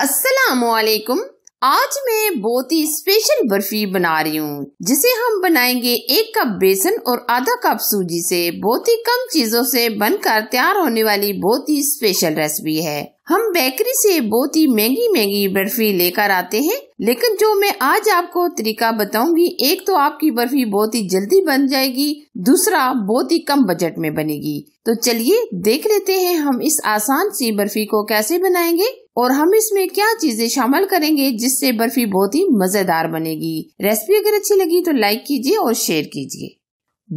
असलकुम आज मैं बहुत ही स्पेशल बर्फी बना रही हूँ जिसे हम बनाएंगे एक कप बेसन और आधा कप सूजी से बहुत ही कम चीजों से बनकर तैयार होने वाली बहुत ही स्पेशल रेसिपी है हम बेकरी से बहुत ही महंगी महंगी बर्फी लेकर आते हैं लेकिन जो मैं आज आपको तरीका बताऊंगी एक तो आपकी बर्फी बहुत ही जल्दी बन जाएगी दूसरा बहुत ही कम बजट में बनेगी तो चलिए देख लेते हैं हम इस आसान सी बर्फी को कैसे बनाएंगे और हम इसमें क्या चीजें शामिल करेंगे जिससे बर्फी बहुत ही मजेदार बनेगी रेसिपी अगर अच्छी लगी तो लाइक कीजिए और शेयर कीजिए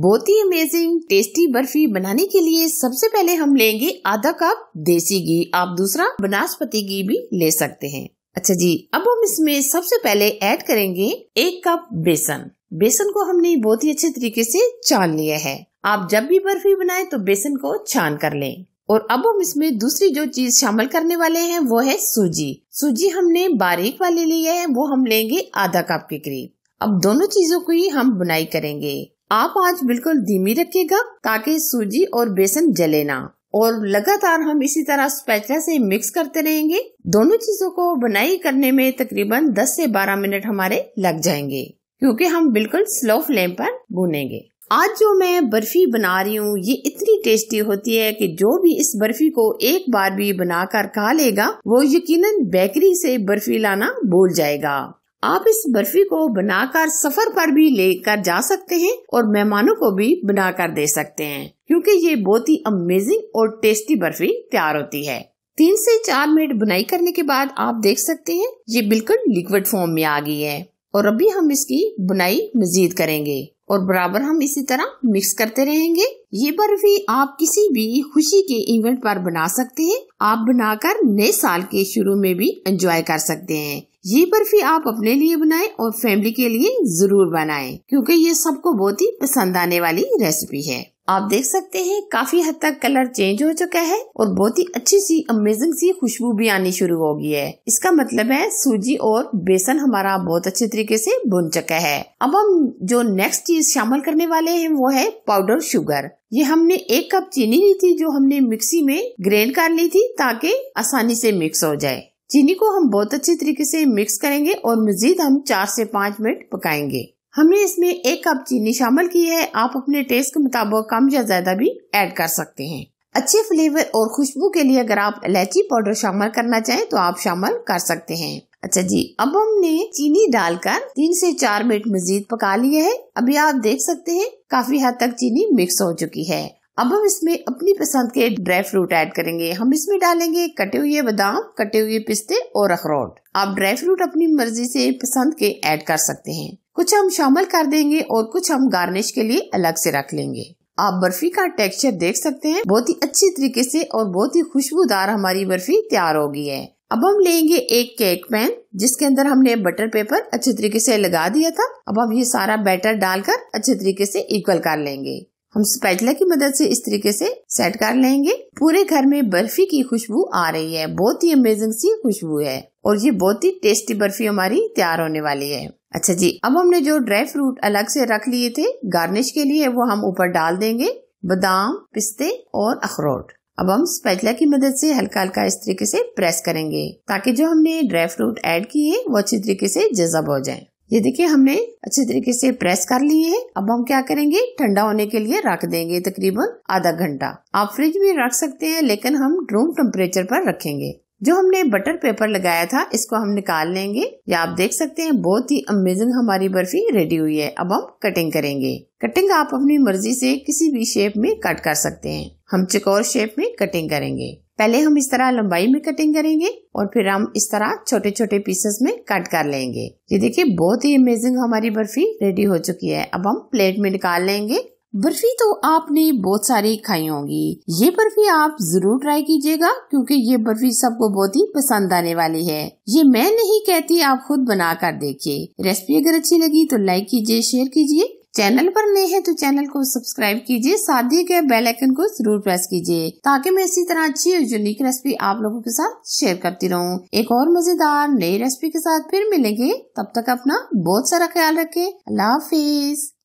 बहुत ही अमेजिंग टेस्टी बर्फी बनाने के लिए सबसे पहले हम लेंगे आधा कप देसी घी आप दूसरा बनास्पति घी भी ले सकते हैं अच्छा जी अब हम इसमें सबसे पहले ऐड करेंगे एक कप बेसन बेसन को हमने बहुत ही अच्छे तरीके से छान लिया है आप जब भी बर्फी बनाए तो बेसन को छान कर लें और अब हम इसमें दूसरी जो चीज शामिल करने वाले हैं वो है सूजी सूजी हमने बारीक वाले लिए है वो हम लेंगे आधा कप के करीब अब दोनों चीजों को ही हम बुनाई करेंगे आप आज बिल्कुल धीमी रखिएगा ताकि सूजी और बेसन जले ना और लगातार हम इसी तरह स्पैचला से मिक्स करते रहेंगे दोनों चीजों को बनाई करने में तकरीबन 10 से 12 मिनट हमारे लग जाएंगे क्योंकि हम बिल्कुल स्लो फ्लेम पर भूनेंगे आज जो मैं बर्फी बना रही हूँ ये इतनी टेस्टी होती है कि जो भी इस बर्फी को एक बार भी बनाकर खा लेगा वो यकीनन बेकरी से बर्फी लाना भूल जाएगा आप इस बर्फी को बनाकर सफर पर भी लेकर जा सकते हैं और मेहमानों को भी बनाकर दे सकते हैं क्योंकि ये बहुत ही अमेजिंग और टेस्टी बर्फी तैयार होती है तीन से चार मिनट बुनाई करने के बाद आप देख सकते हैं ये बिल्कुल लिक्विड फॉर्म में आ गई है और अभी हम इसकी बुनाई मजीद करेंगे और बराबर हम इसी तरह मिक्स करते रहेंगे ये बर्फी आप किसी भी खुशी के इवेंट पर बना सकते हैं आप बनाकर नए साल के शुरू में भी एंजॉय कर सकते हैं ये बर्फी आप अपने लिए बनाएं और फैमिली के लिए जरूर बनाएं क्योंकि ये सबको बहुत ही पसंद आने वाली रेसिपी है आप देख सकते हैं काफी हद तक कलर चेंज हो चुका है और बहुत ही अच्छी सी अमेजिंग सी खुशबू भी आनी शुरू हो गई है इसका मतलब है सूजी और बेसन हमारा बहुत अच्छे तरीके से बुन चुका है अब हम जो नेक्स्ट चीज शामिल करने वाले हैं वो है पाउडर शुगर ये हमने एक कप चीनी ली थी जो हमने मिक्सी में ग्रेंड कर ली थी ताकि आसानी से मिक्स हो जाए चीनी को हम बहुत अच्छी तरीके से मिक्स करेंगे और मजीद हम चार से पाँच मिनट पकाएंगे हमने इसमें एक कप चीनी शामिल की है आप अपने टेस्ट के मुताबिक कम या ज्यादा भी ऐड कर सकते हैं अच्छे फ्लेवर और खुशबू के लिए अगर आप इलायची पाउडर शामिल करना चाहें तो आप शामिल कर सकते हैं अच्छा जी अब हमने चीनी डालकर तीन से चार मिनट मजीद पका लिया है अभी आप देख सकते हैं काफी हद तक चीनी मिक्स हो चुकी है अब हम इसमें अपनी पसंद के ड्राई फ्रूट ऐड करेंगे हम इसमें डालेंगे कटे हुए बादाम कटे हुए पिस्ते और अखरोट आप ड्राई फ्रूट अपनी मर्जी से पसंद के ऐड कर सकते हैं कुछ हम शामिल कर देंगे और कुछ हम गार्निश के लिए अलग से रख लेंगे आप बर्फी का टेक्सचर देख सकते हैं बहुत ही अच्छी तरीके से और बहुत ही खुशबूदार हमारी बर्फी तैयार होगी है अब हम लेंगे एक केक पैन जिसके अंदर हमने बटर पेपर अच्छे तरीके से लगा दिया था अब हम ये सारा बैटर डालकर अच्छे तरीके से इक्वल कर लेंगे हम स्पैटला की मदद से इस तरीके से सेट कर लेंगे पूरे घर में बर्फी की खुशबू आ रही है बहुत ही अमेजिंग सी खुशबू है और ये बहुत ही टेस्टी बर्फी हमारी तैयार होने वाली है अच्छा जी अब हमने जो ड्राई फ्रूट अलग से रख लिए थे गार्निश के लिए वो हम ऊपर डाल देंगे बादाम पिस्ते और अखरोट अब हम स्पैचला की मदद से हल्का हल्का इस तरीके से प्रेस करेंगे ताकि जो हमने ड्राई फ्रूट ऐड किए वो अच्छी तरीके से जजब हो जाए ये देखिए हमने अच्छे तरीके से प्रेस कर लिए हैं अब हम क्या करेंगे ठंडा होने के लिए रख देंगे तकरीबन आधा घंटा आप फ्रिज में रख सकते हैं लेकिन हम रूम टेम्परेचर पर रखेंगे जो हमने बटर पेपर लगाया था इसको हम निकाल लेंगे या आप देख सकते हैं बहुत ही अमेजिंग हमारी बर्फी रेडी हुई है अब हम कटिंग करेंगे कटिंग आप अपनी मर्जी से किसी भी शेप में कट कर सकते हैं हम चकोर शेप में कटिंग करेंगे पहले हम इस तरह लंबाई में कटिंग करेंगे और फिर हम इस तरह छोटे छोटे पीसेस में कट कर लेंगे ये देखिए बहुत ही अमेजिंग हमारी बर्फी रेडी हो चुकी है अब हम प्लेट में निकाल लेंगे बर्फी तो आपने बहुत सारी खाई होंगी ये बर्फी आप जरूर ट्राई कीजिएगा क्योंकि ये बर्फी सबको बहुत ही पसंद आने वाली है ये मैं नहीं कहती आप खुद बना कर देखिए रेसिपी अगर अच्छी लगी तो लाइक कीजिए शेयर कीजिए चैनल पर नए हैं तो चैनल को सब्सक्राइब कीजिए साथ ही के बेल आइकन को जरूर प्रेस कीजिए ताकि मैं इसी तरह अच्छी और यूनिक रेसिपी आप लोगों के साथ शेयर करती रहूं। एक और मजेदार नई रेसिपी के साथ फिर मिलेंगे तब तक अपना बहुत सारा ख्याल रखें अल्लाह हाफिज